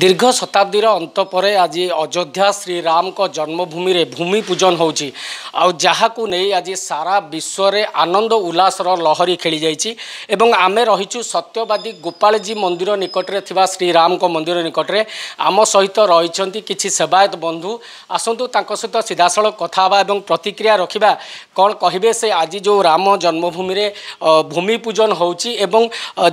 ଦୀର୍ଘ ଶତାବ୍ଦୀର ଅନ୍ତ ପରେ ଆଜି ଅଯୋଧ୍ୟା ଶ୍ରୀରାମଙ୍କ ଜନ୍ମଭୂମିରେ ଭୂମି ପୂଜନ ହେଉଛି ଆଉ ଯାହାକୁ ନେଇ ଆଜି ସାରା ବିଶ୍ୱରେ ଆନନ୍ଦ ଉଲ୍ଲାସର ଲହରୀ ଖେଳିଯାଇଛି ଏବଂ ଆମେ ରହିଛୁ ସତ୍ୟବାଦୀ ଗୋପାଳଜୀ ମନ୍ଦିର ନିକଟରେ ଥିବା ଶ୍ରୀରାମଙ୍କ ମନ୍ଦିର ନିକଟରେ ଆମ ସହିତ ରହିଛନ୍ତି କିଛି ସେବାୟତ ବନ୍ଧୁ ଆସନ୍ତୁ ତାଙ୍କ ସହିତ ସିଧାସଳଖ କଥା ହେବା ଏବଂ ପ୍ରତିକ୍ରିୟା ରଖିବା କ'ଣ କହିବେ ସେ ଆଜି ଯେଉଁ ରାମ ଜନ୍ମଭୂମିରେ ଭୂମି ପୂଜନ ହେଉଛି ଏବଂ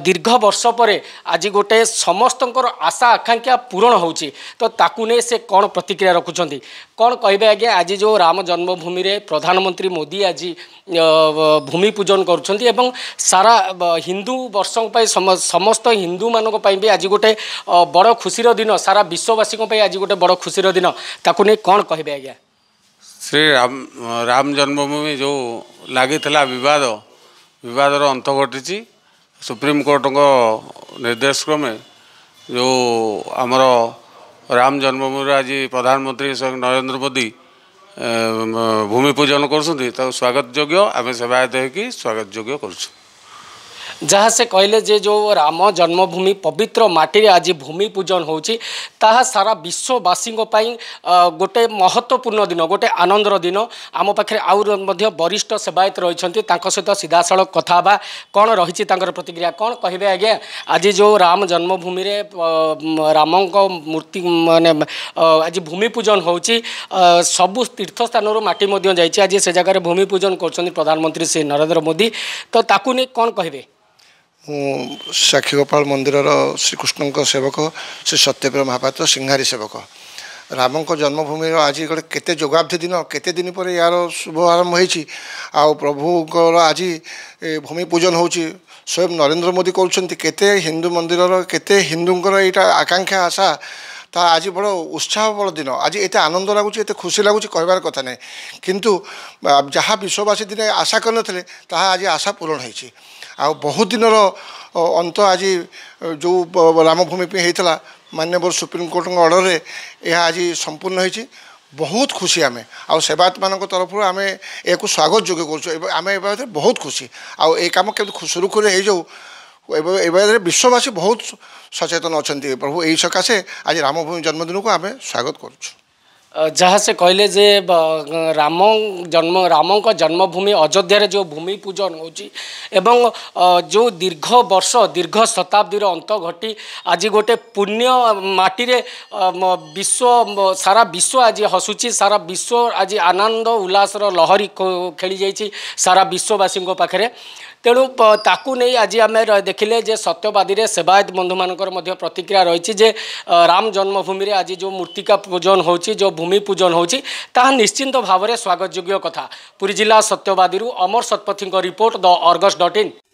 ଦୀର୍ଘ ବର୍ଷ ପରେ ଆଜି ଗୋଟେ ସମସ୍ତଙ୍କର ଆଶା ଆକାଂକ୍ଷା ଆକାଂକ୍ଷା ପୂରଣ ହେଉଛି ତ ତାକୁ ନେଇ ସେ କ'ଣ ପ୍ରତିକ୍ରିୟା ରଖୁଛନ୍ତି କ'ଣ କହିବେ ଆଜ୍ଞା ଆଜି ଯେଉଁ ରାମ ଜନ୍ମଭୂମିରେ ପ୍ରଧାନମନ୍ତ୍ରୀ ମୋଦି ଆଜି ଭୂମି ପୂଜନ କରୁଛନ୍ତି ଏବଂ ସାରା ହିନ୍ଦୁ ବର୍ଷଙ୍କ ପାଇଁ ସମସ୍ତ ହିନ୍ଦୁମାନଙ୍କ ପାଇଁ ବି ଆଜି ଗୋଟେ ବଡ଼ ଖୁସିର ଦିନ ସାରା ବିଶ୍ୱବାସୀଙ୍କ ପାଇଁ ଆଜି ଗୋଟେ ବଡ଼ ଖୁସିର ଦିନ ତାକୁ ନେଇ କ'ଣ କହିବେ ଆଜ୍ଞା ଶ୍ରୀ ରାମ ରାମ ଜନ୍ମଭୂମି ଯେଉଁ ଲାଗିଥିଲା ବିବାଦ ବିବାଦର ଅନ୍ତ ଘଟିଛି ସୁପ୍ରିମକୋର୍ଟଙ୍କ ନିର୍ଦ୍ଦେଶ ଯେଉଁ ଆମର ରାମ ଜନ୍ମଭୂମିରେ ଆଜି ପ୍ରଧାନମନ୍ତ୍ରୀ ସ୍ୱୟଂ ନରେନ୍ଦ୍ର ମୋଦି ଭୂମି ପୂଜନ କରୁଛନ୍ତି ତାକୁ ସ୍ୱାଗତ ଯୋଗ୍ୟ ଆମେ ସେବାୟତ ହେଇକି ସ୍ୱାଗତ ଯୋଗ୍ୟ କରୁଛୁ ଯାହା ସେ କହିଲେ ଯେ ଯେଉଁ ରାମ ଜନ୍ମଭୂମି ପବିତ୍ର ମାଟିରେ ଆଜି ଭୂମି ପୂଜନ ହେଉଛି ତାହା ସାରା ବିଶ୍ୱବାସୀଙ୍କ ପାଇଁ ଗୋଟେ ମହତ୍ତ୍ୱପୂର୍ଣ୍ଣ ଦିନ ଗୋଟେ ଆନନ୍ଦର ଦିନ ଆମ ପାଖରେ ଆହୁରି ମଧ୍ୟ ବରିଷ୍ଠ ସେବାୟତ ରହିଛନ୍ତି ତାଙ୍କ ସହିତ ସିଧାସଳଖ କଥା ହେବା କ'ଣ ରହିଛି ତାଙ୍କର ପ୍ରତିକ୍ରିୟା କ'ଣ କହିବେ ଆଜ୍ଞା ଆଜି ଯେଉଁ ରାମ ଜନ୍ମଭୂମିରେ ରାମଙ୍କ ମୂର୍ତ୍ତି ମାନେ ଆଜି ଭୂମି ପୂଜନ ହେଉଛି ସବୁ ତୀର୍ଥସ୍ଥାନରୁ ମାଟି ମଧ୍ୟ ଯାଇଛି ଆଜି ସେ ଜାଗାରେ ଭୂମି ପୂଜନ କରୁଛନ୍ତି ପ୍ରଧାନମନ୍ତ୍ରୀ ଶ୍ରୀ ନରେନ୍ଦ୍ର ମୋଦି ତ ତାକୁ ନେଇ କ'ଣ କହିବେ ସାକ୍ଷୀଗୋପାଳ ମନ୍ଦିରର ଶ୍ରୀକୃଷ୍ଣଙ୍କ ସେବକ ଶ୍ରୀ ସତ୍ୟପ୍ରିୟ ମହାପାତ୍ର ସିଂହାରି ସେବକ ରାମଙ୍କ ଜନ୍ମଭୂମିର ଆଜି ଗୋଟେ କେତେ ଯୋଗାବ୍ଧି ଦିନ କେତେ ଦିନ ପରେ ଏହାର ଶୁଭ ଆରମ୍ଭ ହୋଇଛି ଆଉ ପ୍ରଭୁଙ୍କର ଆଜି ଭୂମି ପୂଜନ ହେଉଛି ସ୍ୱୟଂ ନରେନ୍ଦ୍ର ମୋଦି କରୁଛନ୍ତି କେତେ ହିନ୍ଦୁ ମନ୍ଦିରର କେତେ ହିନ୍ଦୁଙ୍କର ଏଇଟା ଆକାଂକ୍ଷା ଆଶା ତାହା ଆଜି ବଡ଼ ଉତ୍ସାହବଳ ଦିନ ଆଜି ଏତେ ଆନନ୍ଦ ଲାଗୁଛି ଏତେ ଖୁସି ଲାଗୁଛି କହିବାର କଥା ନାହିଁ କିନ୍ତୁ ଯାହା ବିଶ୍ୱବାସୀ ଦିନେ ଆଶା କରିନଥିଲେ ତାହା ଆଜି ଆଶା ପୂରଣ ହୋଇଛି ଆଉ ବହୁତ ଦିନର ଅନ୍ତ ଆଜି ଯେଉଁ ରାମଭୂମି ପାଇଁ ହେଇଥିଲା ମାନ୍ୟବର ସୁପ୍ରିମକୋର୍ଟଙ୍କ ଅର୍ଡ଼ରରେ ଏହା ଆଜି ସମ୍ପୂର୍ଣ୍ଣ ହୋଇଛି ବହୁତ ଖୁସି ଆମେ ଆଉ ସେବାୟତମାନଙ୍କ ତରଫରୁ ଆମେ ଏହାକୁ ସ୍ୱାଗତ ଯୋଗ୍ୟ କରୁଛୁ ଆମେ ଏ ବାବଦରେ ବହୁତ ଖୁସି ଆଉ ଏ କାମ କେମିତି ସୁରୁଖୁରୁରେ ହେଇଯାଉ ଏ ବାବଦରେ ବିଶ୍ୱବାସୀ ବହୁତ ସଚେତନ ଅଛନ୍ତି ପ୍ରଭୁ ଏହି ସକାଶେ ଆଜି ରାମଭୂମି ଜନ୍ମଦିନକୁ ଆମେ ସ୍ୱାଗତ କରୁଛୁ ଯାହା ସେ କହିଲେ ଯେ ରାମ ଜନ୍ମ ରାମଙ୍କ ଜନ୍ମଭୂମି ଅଯୋଧ୍ୟାରେ ଯେଉଁ ଭୂମି ପୂଜନ ହେଉଛି ଏବଂ ଯେଉଁ ଦୀର୍ଘ ବର୍ଷ ଦୀର୍ଘ ଶତାବ୍ଦୀର ଅନ୍ତ ଘଟି ଆଜି ଗୋଟେ ପୁଣ୍ୟ ମାଟିରେ ବିଶ୍ୱ ସାରା ବିଶ୍ୱ ଆଜି ହସୁଛି ସାରା ବିଶ୍ୱ ଆଜି ଆନନ୍ଦ ଉଲ୍ଲାସର ଲହରୀ ଖେଳିଯାଇଛି ସାରା ବିଶ୍ୱବାସୀଙ୍କ ପାଖରେ ତେଣୁ ତାକୁ ନେଇ ଆଜି ଆମେ ଦେଖିଲେ ଯେ ସତ୍ୟବାଦୀରେ ସେବାୟତ ବନ୍ଧୁମାନଙ୍କର ମଧ୍ୟ ପ୍ରତିକ୍ରିୟା ରହିଛି ଯେ ରାମ ଜନ୍ମଭୂମିରେ ଆଜି ଯେଉଁ ମୂର୍ତ୍ତିକା ପୂଜନ ହେଉଛି ଯେଉଁ ଭୂମି ପୂଜନ ହେଉଛି ତାହା ନିଶ୍ଚିନ୍ତ ଭାବରେ ସ୍ୱାଗତଯୋଗ୍ୟ କଥା ପୁରୀ ଜିଲ୍ଲା ସତ୍ୟବାଦୀରୁ ଅମର ଶତପଥୀଙ୍କ report the Argus dot in